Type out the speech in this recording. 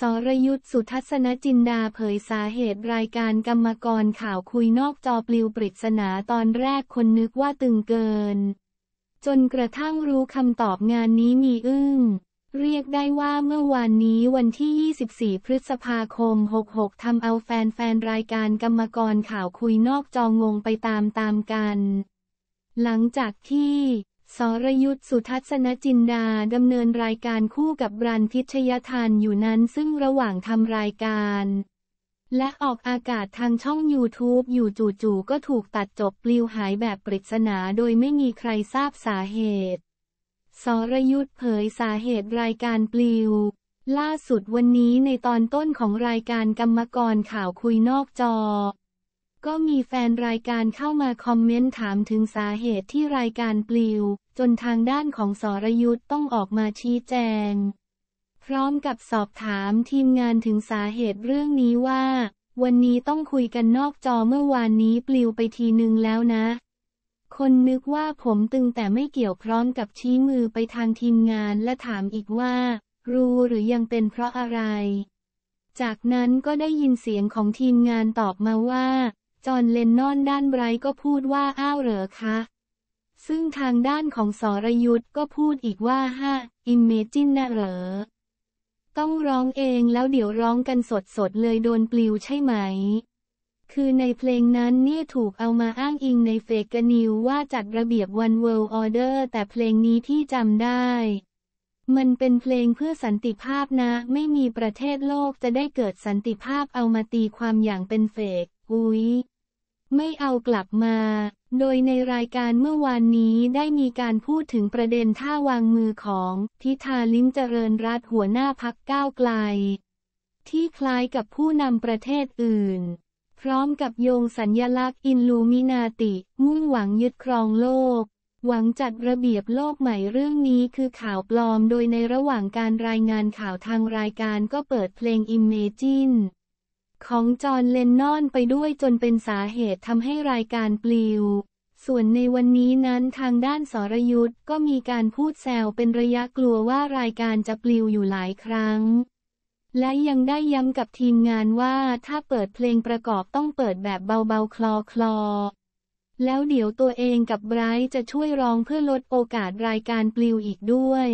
สรยุทธสุทัศนจินดาเผยสาเหตุรายการกรรมกรข่าวคุยนอกจอปลิวปริศนาตอนแรกคนนึกว่าตึงเกิน จนกระทั่งรู้คำตอบงานนี้มีอึ้ง เรียกได้ว่าเมื่อวานนี้วันที่ 24 พฤษภาคม 66ทำเอาแฟนๆรายการกรรมกรข่าวคุยนอกจองงไปตามๆกัน หลังจากที่สรยุทธสุทัศนจินดา ดำเนินรายการคู่กับรันพิชยทานอยู่นั้นซึ่งระหว่างทำรายการ และออกอากาศทางช่อง YouTube อยู่จู่ๆก็ถูกตัดจบปลิวหายแบบปริศนาโดยไม่มีใครทราบสาเหตุ สรยุทธเผยสาเหตุรายการปลิว ล่าสุดวันนี้ในตอนต้นของรายการกรรมกรข่าวคุยนอกจอก็มีแฟนรายการเข้ามาคอมเมนต์ถามถึงสาเหตุที่รายการปลิว จนทางด้านของสรยุทธ์ต้องออกมาชี้แจง พร้อมกับสอบถามทีมงานถึงสาเหตุเรื่องนี้ว่า วันนี้ต้องคุยกันนอกจอเมื่อวานนี้ปลิวไปทีนึงแล้วนะ คนนึกว่าผมตึงแต่ไม่เกี่ยวพร้อมกับชี้มือไปทางทีมงานและถามอีกว่า รู้หรือยังเป็นเพราะอะไร จากนั้นก็ได้ยินเสียงของทีมงานตอบมาว่าจอห์นเลนนอนด้านไบรท์ก็พูดว่าอ้าวเหรอคะ ซึ่งทางด้านของสรยุทธ์ก็พูดอีกว่าฮ่าอิมเมจินนะเหรอ ต้องร้องเองแล้วเดี๋ยวร้องกันสดๆเลยโดนปลิวใช่ไหม คือในเพลงนั้นเนี่ยถูกเอามาอ้างอิงในเฟกนิวว่าจัดระเบียบวันเวิลด์ออเดอร์แต่เพลงนี้ที่จำได้ มันเป็นเพลงเพื่อสันติภาพนะ ไม่มีประเทศโลกจะได้เกิดสันติภาพเอามาตีความอย่างเป็นเฟกอุ้ยไม่เอากลับมา โดยในรายการเมื่อวานนี้ได้มีการพูดถึงประเด็นท่าวางมือของพิธาลิ้มเจริญรัตหัวหน้าพักก้าวไกล ที่คล้ายกับผู้นำประเทศอื่น พร้อมกับโยงสัญญลักษณ์อินลูมินาติ มุ่งหวังยึดครองโลก หวังจัดระเบียบโลกใหม่เรื่องนี้คือข่าวปลอมโดยในระหว่างการรายงานข่าวทางรายการก็เปิดเพลง Imagine ของจอห์นเลนนอนไปด้วยจนเป็นสาเหตุทำให้รายการปลิว ส่วนในวันนี้นั้นทางด้านสรยุทธ์ก็มีการพูดแซวเป็นระยะกลัวว่ารายการจะปลิวอยู่หลายครั้ง และยังได้ย้ำกับทีมงานว่าถ้าเปิดเพลงประกอบต้องเปิดแบบเบาๆคลอๆแล้วเดี๋ยวตัวเองกับไบรท์จะช่วยร้องเพื่อลดโอกาสรายการปลิวอีกด้วย